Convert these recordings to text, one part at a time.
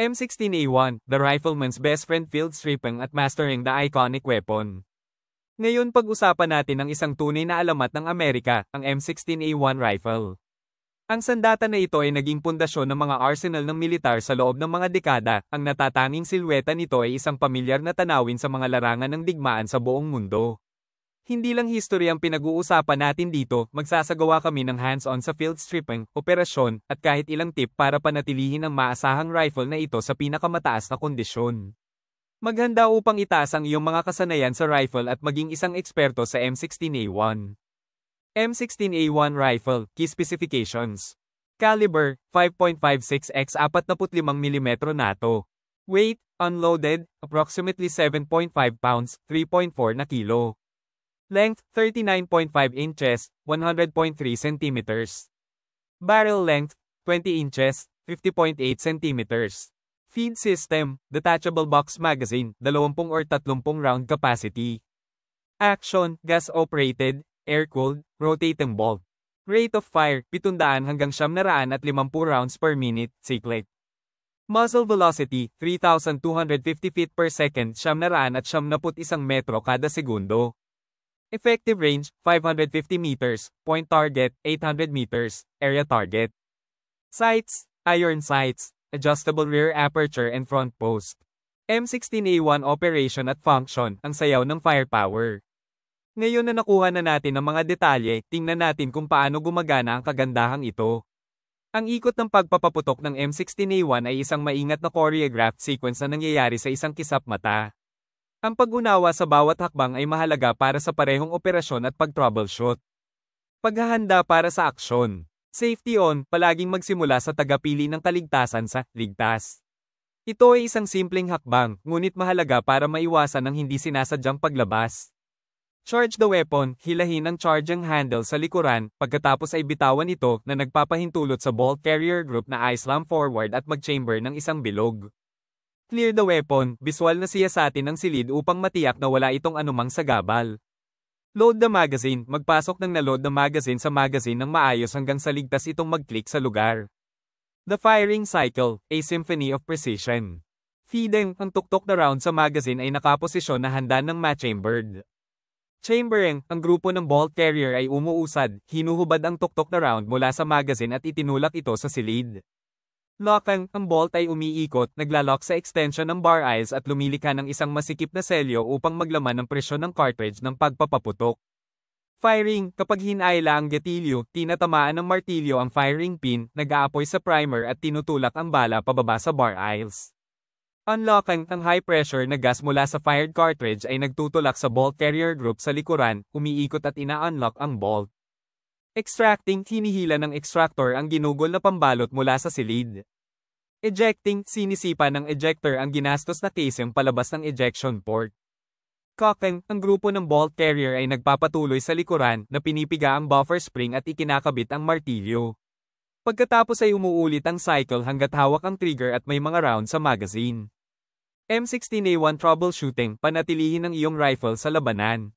M16A1, the rifleman's best friend field stripping at mastering the iconic weapon. Ngayon pag-usapan natin ang isang tunay na alamat ng Amerika, ang M16A1 rifle. Ang sandata na ito ay naging pundasyon ng mga arsenal ng militar sa loob ng mga dekada, ang natatanging silweta nito ay isang pamilyar na tanawin sa mga larangan ng digmaan sa buong mundo. Hindi lang history ang pinag-uusapan natin dito, magsasagawa kami ng hands-on sa field stripping, operasyon, at kahit ilang tip para panatilihin ang maasahang rifle na ito sa pinakamataas na kondisyon. Maghanda upang itaas ang iyong mga kasanayan sa rifle at maging isang eksperto sa M16A1. M16A1 Rifle, Key Specifications Caliber, 5.56x 45mm NATO Weight, unloaded, approximately 7.5 pounds, 3.4 na kilo Length, 39.5 inches, 100.3 centimeters. Barrel length, 20 inches, 50.8 centimeters. Feed system, detachable box magazine, 20 or 30 round capacity. Action, gas-operated, air-cooled, rotating bolt. Rate of fire, 700 hanggang 750 rounds per minute, cyclic. Muzzle velocity, 3,250 feet per second, 700 at 71 metro kada segundo. Effective range, 550 meters. Point target, 800 meters. Area target. Sights, iron sights, adjustable rear aperture and front post. M16A1 operation at function, ang sayaw ng firepower. Ngayon na nakuha na natin ang mga detalye, tingnan natin kung paano gumagana ang kagandahang ito. Ang ikot ng pagpapaputok ng M16A1 ay isang maingat na choreographed sequence na nangyayari sa isang kisap mata. Ang pag-unawa sa bawat hakbang ay mahalaga para sa parehong operasyon at pag-troubleshoot. Paghahanda para sa aksyon. Safety on, palaging magsimula sa tagapili ng kaligtasan sa ligtas. Ito ay isang simpleng hakbang, ngunit mahalaga para maiwasan ang hindi sinasadyang paglabas. Charge the weapon, hilahin ang charging handle sa likuran, pagkatapos ay bitawan ito na nagpapahintulot sa ball carrier group na islam forward at mag-chamber ng isang bilog. Clear the weapon, biswal na siya sa atin ang silid upang matiyak na wala itong anumang sagabal. Load the magazine, magpasok ng naload na magazine sa magazine ng maayos hanggang sa ligtas itong mag-click sa lugar. The Firing Cycle, A Symphony of Precision. Feeding, ang tuktok na round sa magazine ay nakaposisyon na handa ng ma-chambered. Chambering, ang grupo ng ball carrier ay umuusad, hinuhubad ang tuktok na round mula sa magazine at itinulak ito sa silid. Lock ang, bolt ay umiikot, naglalock sa extension ng bar eyes at lumilika ng isang masikip na selyo upang maglaman ng presyon ng cartridge ng pagpapaputok. Firing, kapag hinayla ang gatilyo, tinatamaan ng martilyo ang firing pin, nag-aapoy sa primer at tinutulak ang bala pababa sa bar eyes. Unlocking, ang, ang high pressure na gas mula sa fired cartridge ay nagtutulak sa bolt carrier group sa likuran, umiikot at ina-unlock ang bolt. Extracting, hinihila ng extractor ang ginugol na pambalot mula sa silid. Ejecting, sinisipa ng ejector ang ginastos na casing palabas ng ejection port. Cocking, ang grupo ng bolt carrier ay nagpapatuloy sa likuran na pinipiga ang buffer spring at ikinakabit ang martilyo. Pagkatapos ay umuulit ang cycle hanggat hawak ang trigger at may mga round sa magazine. M16A1 Troubleshooting, panatilihin ang iyong rifle sa labanan.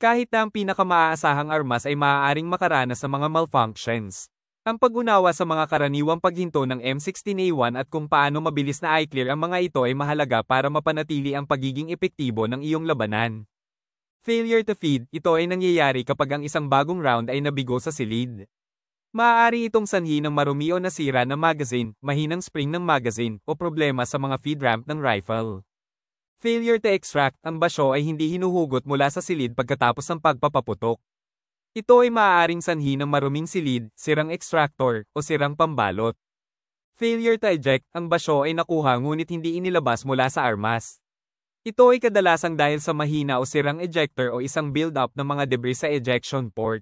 Kahit na ang pinakamaaasahang armas ay maaaring makaranas ng mga malfunctions. Ang pag-unawa sa mga karaniwang paghinto ng M16A1 at kung paano mabilis na i-clear ang mga ito ay mahalaga para mapanatili ang pagiging epektibo ng iyong labanan. Failure to feed, ito ay nangyayari kapag ang isang bagong round ay nabigo sa silid. Maaari itong sanhi ng marumi o nasira na magazine, mahinang spring ng magazine, o problema sa mga feed ramp ng rifle. Failure to extract, ang basyo ay hindi hinuhugot mula sa silid pagkatapos ng pagpapaputok. Ito ay maaaring sanhi ng maruming silid, sirang extractor, o sirang pambalot. Failure to eject, ang basyo ay nakuha ngunit hindi inilabas mula sa armas. Ito ay kadalasang dahil sa mahina o sirang ejector o isang build-up ng mga debris sa ejection port.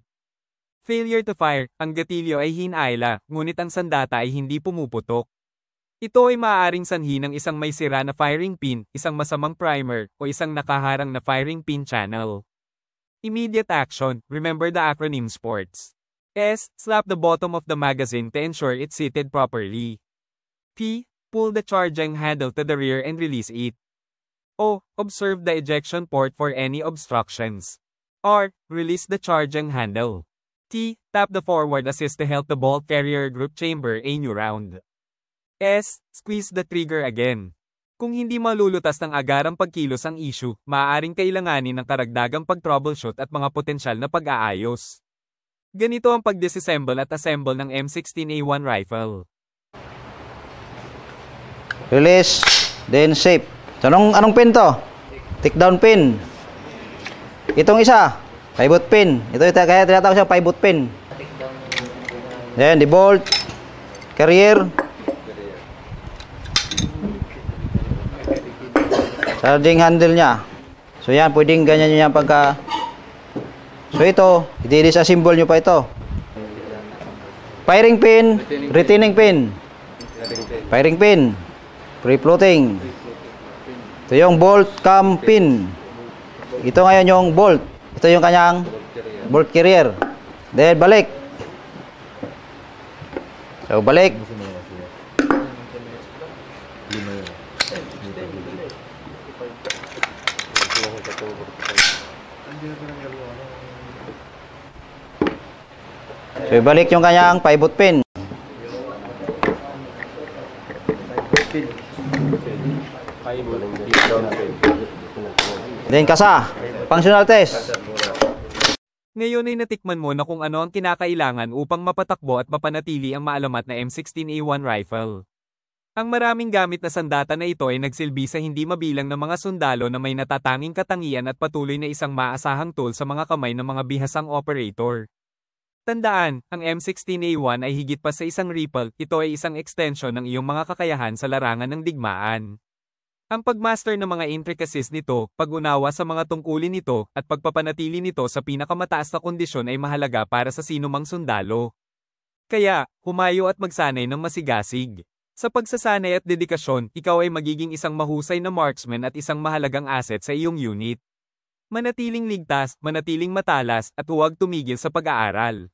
Failure to fire, ang gatilyo ay hinayla, ngunit ang sandata ay hindi pumuputok. Ito ay maaaring sanhi ng isang may sira na firing pin, isang masamang primer, o isang nakaharang na firing pin channel. Immediate action, remember the acronym SPORTS. S. Slap the bottom of the magazine to ensure it's seated properly. P. Pull the charging handle to the rear and release it. O. Observe the ejection port for any obstructions. R. Release the charging handle. T. Tap the forward assist to help the ball carrier group chamber a new round. S. Squeeze the trigger again. Kung hindi malulutas ng agarang pagkilos ang issue, maaaring kailanganin ng karagdagang pag-troubleshoot at mga potensyal na pag-aayos. Ganito ang pagdisassemble at assemble ng M16A1 rifle. Release, then safe. So, anong, anong pin to? Take down pin. Itong isa, pivot pin. Ito, ito kaya tinatawag siya pivot pin. Then, the bolt, carrier, Charging handle niya. So yan, pwedeng ganyan nyo yan pagka... So ito, i-disassemble nyo pa ito. Firing pin, retaining pin. Firing pin. Pre-floating. Ito yung bolt cam pin. Ito ngayon yung bolt. Ito yung kanyang bolt carrier. Then balik. So balik. So ibalik yung kanyang pivot pin. Then kasa, functional test. Ngayon ay natikman mo na kung ano ang kinakailangan upang mapatakbo at mapanatili ang maalamat na M16A1 rifle. Ang maraming gamit na sandata na ito ay nagsilbi sa hindi mabilang ng mga sundalo na may natatanging katangian at patuloy na isang maasahang tool sa mga kamay ng mga bihasang operator. Tandaan, ang M16A1 ay higit pa sa isang ripple, ito ay isang extension ng iyong mga kakayahan sa larangan ng digmaan. Ang pagmaster ng mga intricacies nito, pag-unawa sa mga tungkulin nito, at pagpapanatili nito sa pinakamataas na kondisyon ay mahalaga para sa sinumang sundalo. Kaya, humayo at magsanay ng masigasig. Sa pagsasanay at dedikasyon, ikaw ay magiging isang mahusay na marksman at isang mahalagang asset sa iyong unit. Manatiling ligtas, manatiling matalas, at huwag tumigil sa pag-aaral.